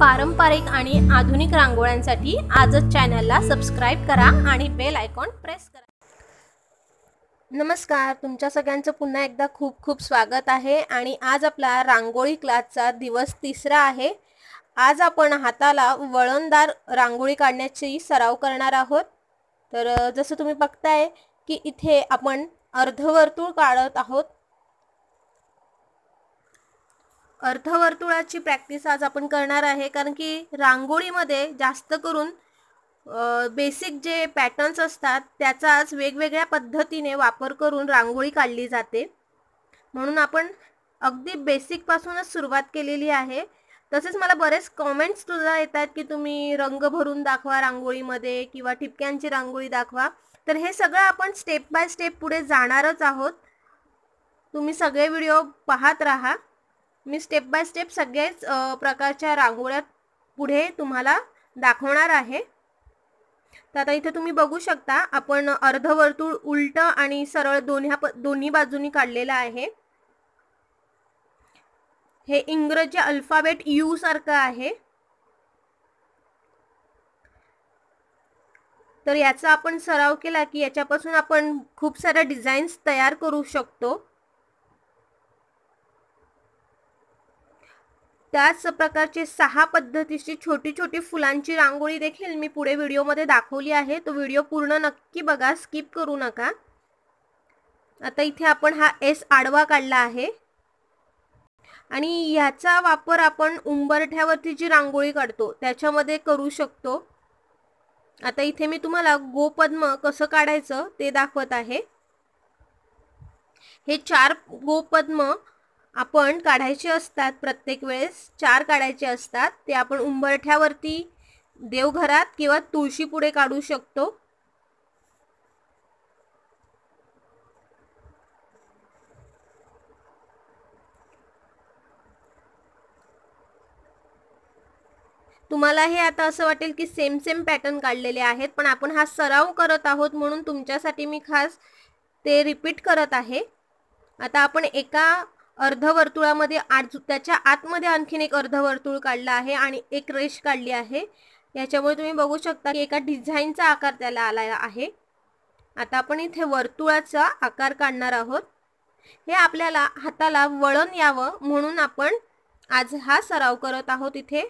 पारंपरिक आणि आधुनिक रांगोळ्यांसाठी आजच चॅनलला सबस्क्राईब करा आणि बेल आयकॉन प्रेस करा नमस्कार तुमच्या सगळ्यांचं पुन्हा एकदा खूप खूप स्वागत आहे आणि आज आपला रांगोळी क्लासचा दिवस तिसरा आहे आज आपण हाताला वळणदार रांगोळी काढण्याची सराव करणार आहोत तर जसं तुम्ही बघताय की इथे आपण अर्धवर्तुळ काढत आहोत अर्थवर्तुळाची प्रॅक्टिस आज आपण करणार आहे कारण की रांगोळीमध्ये जास्त करून बेसिक जे पॅटर्न्स असतात त्याचा आज वेगवेगळ्या पद्धतीने वापर करून रांगोळी काढली जाते म्हणून आपण अगदी बेसिकपासूनच सुरुवात केलेली आहे तसेच मला बरेच कॉमेंट्स सुद्धा येतात की तुम्ही रंग भरून दाखवा रांगोळीमध्ये किंवा ठिपक्यांची रांगोळी दाखवा तर हे सगळं आपण स्टेप बाय स्टेप पुढे जाणारच आहोत तुम्ही सगळे व्हिडिओ पाहत राहा मी स्टेप बाय स्टेप सगळेच प्रकारच्या रांगोळ्या पुढे तुम्हाला दाखवणार आहे तर आता इथे तुम्ही बघू शकता आपण अर्धवर्तुळ उलट आणि सरळ दोन्ही दोन्ही बाजूनी काढलेलं आहे हे इंग्रजी अल्फाबेट यू सारखं आहे तर याचा आपण सराव केला की याच्यापासून आपण खूप साऱ्या डिझाईन्स तयार करू शकतो त्याच प्रकारचे सहा पद्धतीची छोटी छोटी फुलांची रांगोळी देखील मी पुढे व्हिडिओमध्ये दाखवली आहे तो व्हिडिओ पूर्ण नक्की बघा स्किप करू नका आता इथे आपण हा एस आडवा काढला आहे आणि ह्याचा वापर आपण उंबरठ्यावरती जी रांगोळी काढतो त्याच्यामध्ये करू शकतो आता इथे मी तुम्हाला गोपद्म कसं काढायचं ते दाखवत आहे हे चार गोपद्म आपण काढायचे असतात प्रत्येक वेळेस चार काढायचे असतात ते आपण उंबरठ्यावरती देवघरात किंवा तुळशी पुढे काढू शकतो तुम्हाला हे आता असं वाटेल की सेम सेम पॅटर्न काढलेले आहेत पण आपण हा सराव करत आहोत म्हणून तुमच्यासाठी मी खास ते रिपीट करत आहे आता आपण एका अर्धवर्तुळामध्ये आत त्याच्या आतमध्ये आणखीन एक अर्धवर्तुळ काढलं आहे आणि एक रेष काढली आहे याच्यामुळे तुम्ही बघू शकता की एका डिझाईनचा आकार त्याला आला आहे आता आपण इथे वर्तुळाचा आकार काढणार आहोत हे आपल्याला हाताला वळण यावं म्हणून आपण आज हा सराव करत आहोत इथे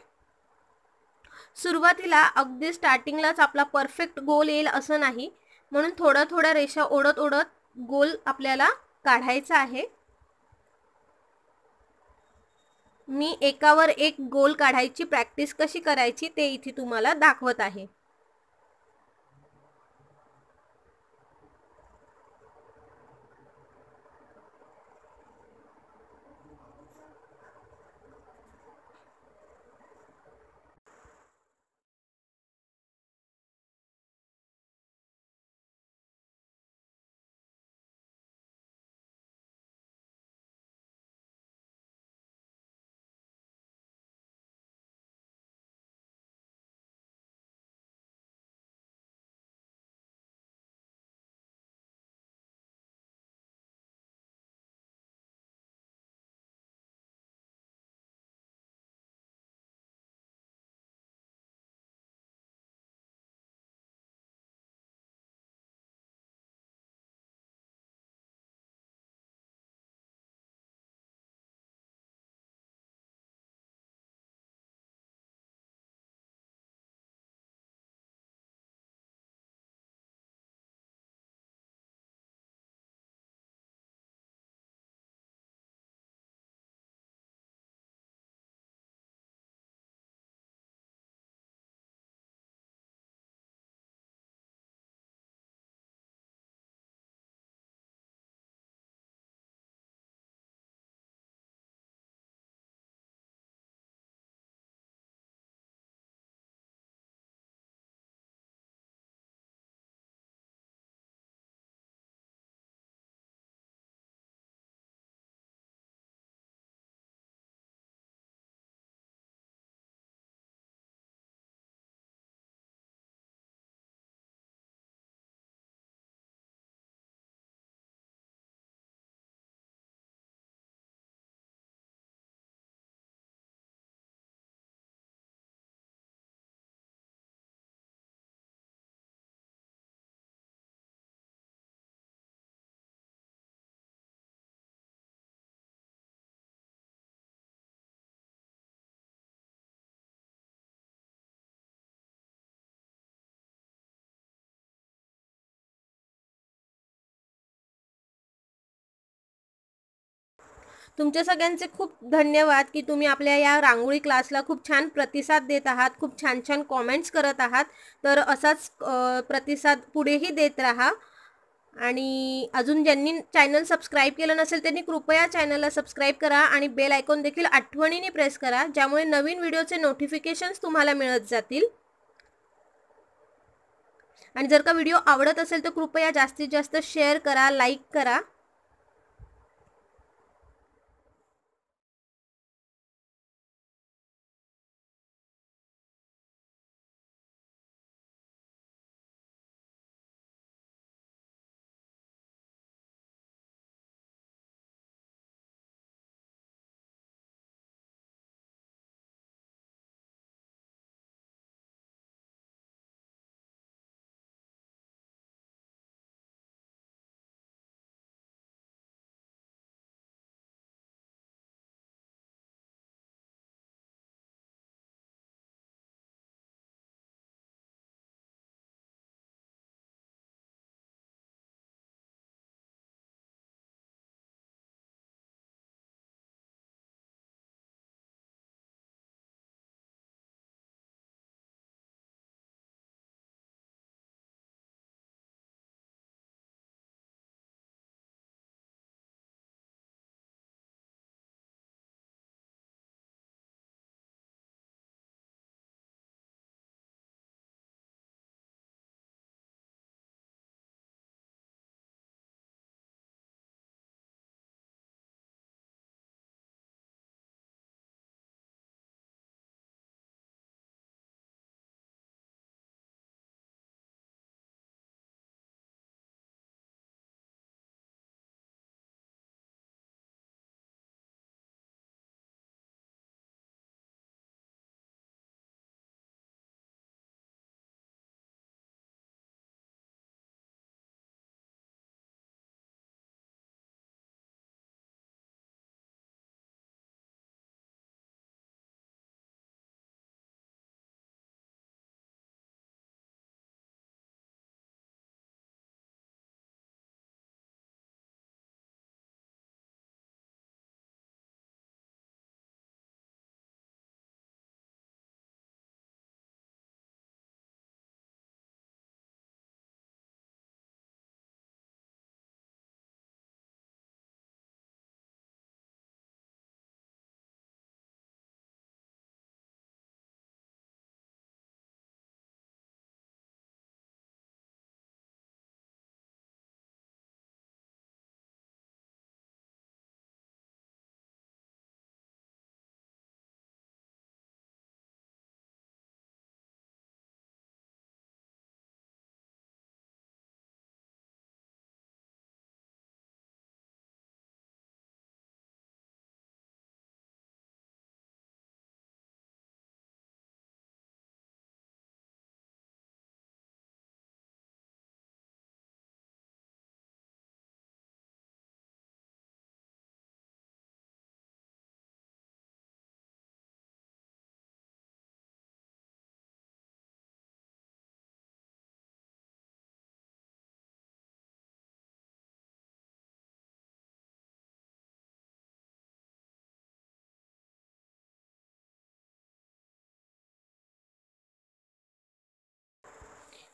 सुरुवातीला अगदी स्टार्टिंगलाच आपला परफेक्ट गोल येईल असं नाही म्हणून थोड्या थोड्या रेषा ओढत ओढत गोल आपल्याला काढायचा आहे मी एकावर एक गोल काढायची प्रॅक्टिस कशी करायची ते इथे तुम्हाला दाखवत आहे तुमच्या सगळ्यांचे खूप धन्यवाद की तुम्ही आपल्या या रांगोळी क्लासला खूप छान प्रतिसाद देत आहात खूप छान छान कॉमेंट्स करत आहात तर असाच प्रतिसाद पुढेही देत राहा आणि अजून ज्यांनी चॅनल सबस्क्राईब केलं नसेल त्यांनी कृपया चॅनलला सबस्क्राईब करा आणि बेल आयकॉन देखील आठवणीने प्रेस करा ज्यामुळे नवीन व्हिडिओचे नोटिफिकेशन्स तुम्हाला मिळत जातील आणि जर का व्हिडिओ आवडत असेल तर कृपया जास्तीत जास्त शेअर करा लाईक करा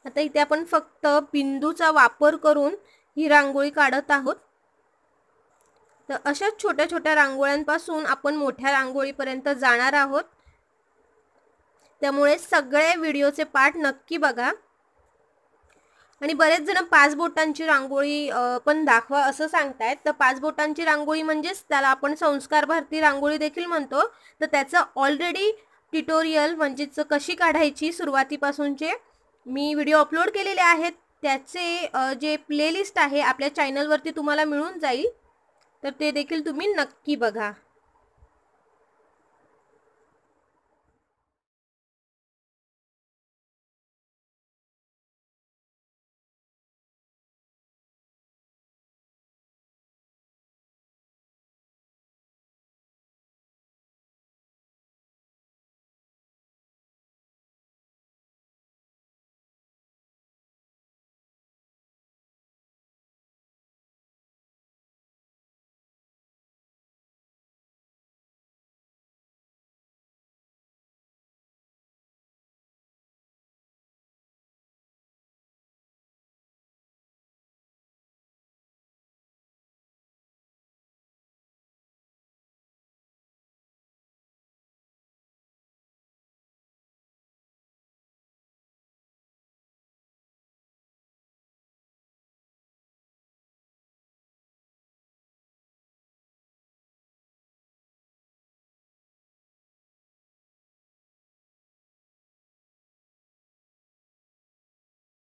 आता इथे आपण फक्त बिंदूचा वापर करून ही रांगोळी काढत आहोत तर अशाच छोट्या छोट्या रांगोळ्यांपासून आपण मोठ्या रांगोळीपर्यंत जाणार आहोत त्यामुळे सगळे व्हिडिओचे पार्ट नक्की बघा आणि बरेच जण पाच बोटांची रांगोळी पण दाखवा असं सांगतायत तर पाच बोटांची रांगोळी म्हणजेच त्याला आपण संस्कार भारती रांगोळी देखील म्हणतो तर त्याचं ऑलरेडी ट्युटोरियल म्हणजेच कशी काढायची सुरुवातीपासूनचे मी व्हिडिओ अपलोड केलेले आहेत त्याचे जे प्लेलिस्ट आहे आपल्या चॅनलवरती तुम्हाला मिळून जाईल तर ते देखील तुम्ही नक्की बघा